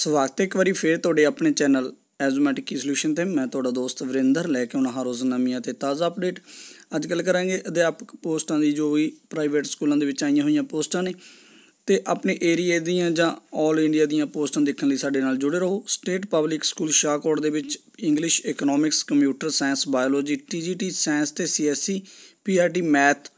ਸਵਾਗਤ ਹੈ ਇੱਕ ਵਾਰੀ ਫੇਰ ਤੁਹਾਡੇ ਆਪਣੇ ਚੈਨਲ ਐਜ਼ਮੈਟਿਕ ਕੀ ਸੋਲੂਸ਼ਨ ਤੇ ਮੈਂ ਤੁਹਾਡਾ ਦੋਸਤ ਵਰਿੰਦਰ ਲੈ ਕੇ ਆਉਣਾ ਹਰ ਰੋਜ਼ ਨਵੀਆਂ ਤੇ ਤਾਜ਼ਾ ਅਪਡੇਟ ਅੱਜ ਗੱਲ ਕਰਾਂਗੇ ਅਧਿਆਪਕ ਪੋਸਟਾਂ ਦੀ ਜੋ ਵੀ ਪ੍ਰਾਈਵੇਟ ਸਕੂਲਾਂ ਦੇ ਵਿੱਚ ਆਈਆਂ ਹੋਈਆਂ ਪੋਸਟਾਂ ਨੇ ਤੇ ਆਪਣੇ ਏਰੀਆ ਦੀਆਂ ਜਾਂ 올 ਇੰਡੀਆ ਦੀਆਂ ਪੋਸਟਾਂ ਦੇਖਣ ਲਈ ਸਾਡੇ ਨਾਲ ਜੁੜੇ ਰਹੋ ਸਟੇਟ ਪਬਲਿਕ ਸਕੂਲ ਸ਼ਾਹਕੋਟ ਦੇ ਵਿੱਚ English economics computer science biology TGT science ਤੇ ਸੀਐਸਸੀ ਪੀਆਰਟੀ ਮੈਥ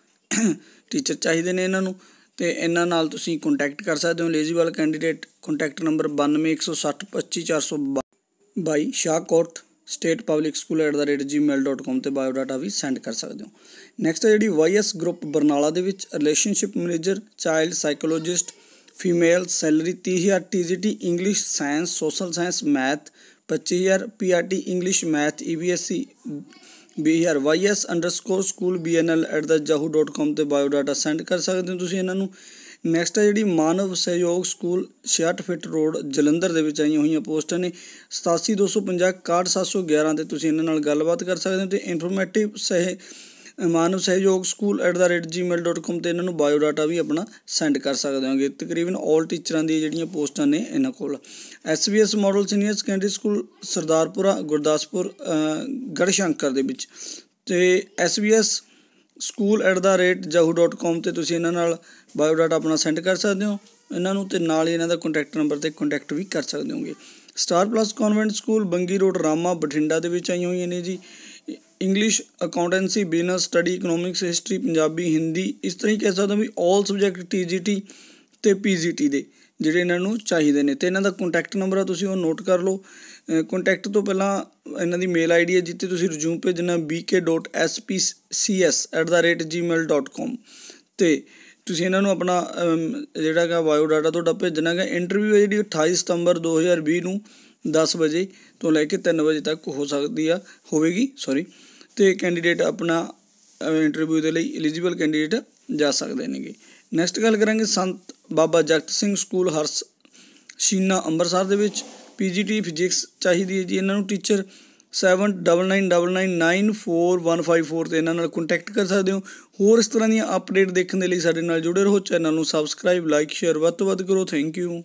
ਟੀਚਰ ਚਾਹੀਦੇ ਨੇ ਇਹਨਾਂ ਨੂੰ ਤੇ ਇਹਨਾਂ ਨਾਲ ਤੁਸੀਂ ਕੰਟੈਕਟ ਕਰ ਸਕਦੇ ਹੋ ਵਾਲ candidate contact number 9216025522 Shahkot state public school @gmail.com ਤੇ ਬਾਇਓਡਾਟਾ ਵੀ ਸੈਂਡ ਕਰ ਸਕਦੇ ਹੋ ਨੈਕਸਟ ਹੈ ਜਿਹੜੀ ਵਾਈਐਸ ਗਰੁੱਪ ਬਰਨਾਲਾ ਦੇ ਵਿੱਚ relationship manager child psychologist female salary 30000 TGT English science social science math 25000 PRT English math EBSC ਵੀ ਹੇਅਰ ys_schoolbnl@yahoo.com ਤੇ ਬਾਇਓਡਾਟਾ ਸੈਂਡ ਕਰ ਸਕਦੇ ਹੋ ਤੁਸੀਂ ਇਹਨਾਂ ਨੂੰ ਨੈਕਸਟ ਹੈ ਜਿਹੜੀ ਮਾਨਵ ਸਹਿਯੋਗ ਸਕੂਲ 66 ਫਿਟ ਰੋਡ ਜਲੰਧਰ ਦੇ ਵਿੱਚ ਆਈਆਂ ਹੋਈਆਂ ਪੋਸਟਾਂ ਨੇ 87250 61711 ਤੇ ਤੁਸੀਂ ਇਹਨਾਂ ਨਾਲ ਗੱਲਬਾਤ ਕਰ ਸਕਦੇ ਹੋ ਤੇ ਇਨਫੋਰਮੇਟਿਵ ਸਹਿ ਮਾਨਵ ਸਹਿਯੋਗ school@gmail.com ਤੇ ਇਹਨਾਂ ਨੂੰ ਬਾਇਓ ਡਾਟਾ ਵੀ ਆਪਣਾ ਸੈਂਡ ਕਰ ਸਕਦੇ ਹੋਗੇ ਤਕਰੀਬਨ 올 ਟੀਚਰਾਂ ਦੀ ਜਿਹੜੀਆਂ ਪੋਸਟਾਂ ਨੇ ਇਹਨਾਂ ਕੋਲ SBS model senior secondary school Sardarpura Gurdaspur Garhshankar ਦੇ ਵਿੱਚ ਤੇ ਐਸਬੀਐਸ school@yahoo.com ਤੇ ਤੁਸੀਂ ਇਹਨਾਂ ਨਾਲ ਬਾਇਓ ਡਾਟਾ ਆਪਣਾ ਸੈਂਡ ਕਰ ਸਕਦੇ ਹੋ ਇਹਨਾਂ ਨੂੰ ਤੇ ਨਾਲ ਹੀ ਇਹਨਾਂ ਦਾ ਕੰਟੈਕਟ ਨੰਬਰ ਤੇ ਕੰਟੈਕਟ ਵੀ ਕਰ ਸਕਦੇ ਹੋਗੇ star plus convent school Bangi road Rama Bathinda ਦੇ ਵਿੱਚ ਆਈ ਹੋਈ ਨੇ ਜੀ English accountancy business study economics history Punjabi Hindi ਇਸ ਤਰ੍ਹਾਂ ਹੀ ਕਹਿ ਸਕਦਾ ਵੀ ਆਲ ਸਬਜੈਕਟ ਟੀਜੀਟੀ ਤੇ ਪੀਜੀਟੀ ਦੇ ਜਿਹੜੇ ਇਹਨਾਂ ਨੂੰ ਚਾਹੀਦੇ ਨੇ ਤੇ ਇਹਨਾਂ ਦਾ ਕੰਟੈਕਟ ਨੰਬਰ ਆ ਤੁਸੀਂ ਉਹ ਨੋਟ ਕਰ ਲਓ ਕੰਟੈਕਟ ਤੋਂ ਪਹਿਲਾਂ ਇਹਨਾਂ ਦੀ ਮੇਲ ਆਈਡੀ ਹੈ ਜਿੱਤੇ ਤੁਸੀਂ ਰਿਜ਼ਿਊਮ ਭੇਜਣਾ bk.spcs@gmail.com ਤੇ ਤੁਸੀਂ ਇਹਨਾਂ ਨੂੰ ਆਪਣਾ ਜਿਹੜਾ ਹੈਗਾ ਬਾਇਓ ਡਾਟਾ ਤੁਹਾਡਾ ਭੇਜਣਾ ਹੈਗਾ ਇੰਟਰਵਿਊ ਜਿਹੜੀ 28 ਸਤੰਬਰ 2020 ਨੂੰ 10 ਵਜੇ ਤੋਂ ਲੈ ਕੇ 3 ਵਜੇ ਤੱਕ ਹੋ ਸਕਦੀ ਆ ਹੋਵੇਗੀ ਸੌਰੀ ਤੇ ਕੈਂਡੀਡੇਟ ਆਪਣਾ ਇੰਟਰਵਿਊ ਦੇ ਲਈ ਐਲੀਜੀਬਲ ਕੈਂਡੀਡੇਟ ਜਾ ਸਕਦੇ ਨੇਗੇ ਨੈਕਸਟ ਗੱਲ ਕਰਾਂਗੇ ਸੰਤ ਬਾਬਾ ਜਗਤ ਸਿੰਘ ਸਕੂਲ ਹਰਸ ਸ਼ੀਨਾ ਅੰਮ੍ਰਿਤਸਰ ਦੇ ਵਿੱਚ ਪੀਜੀਟੀ ਫਿਜ਼ਿਕਸ ਚਾਹੀਦੀ ਹੈ ਜੀ ਇਹਨਾਂ ਨੂੰ ਟੀਚਰ 7999994154 ਤੇ ਇਹਨਾਂ ਨਾਲ ਕੰਟੈਕਟ ਕਰ ਸਕਦੇ ਹੋ ਹੋਰ ਇਸ ਤਰ੍ਹਾਂ ਦੀਆਂ ਅਪਡੇਟ ਦੇਖਣ ਦੇ ਲਈ ਸਾਡੇ ਨਾਲ ਜੁੜੇ ਰਹੋ ਚੈਨਲ ਨੂੰ ਸਬਸਕ੍ਰਾਈਬ ਲਾਈਕ ਸ਼ੇਅਰ ਵੱਧ ਤੋਂ ਵੱਧ ਕਰੋ ਥੈਂਕ ਯੂ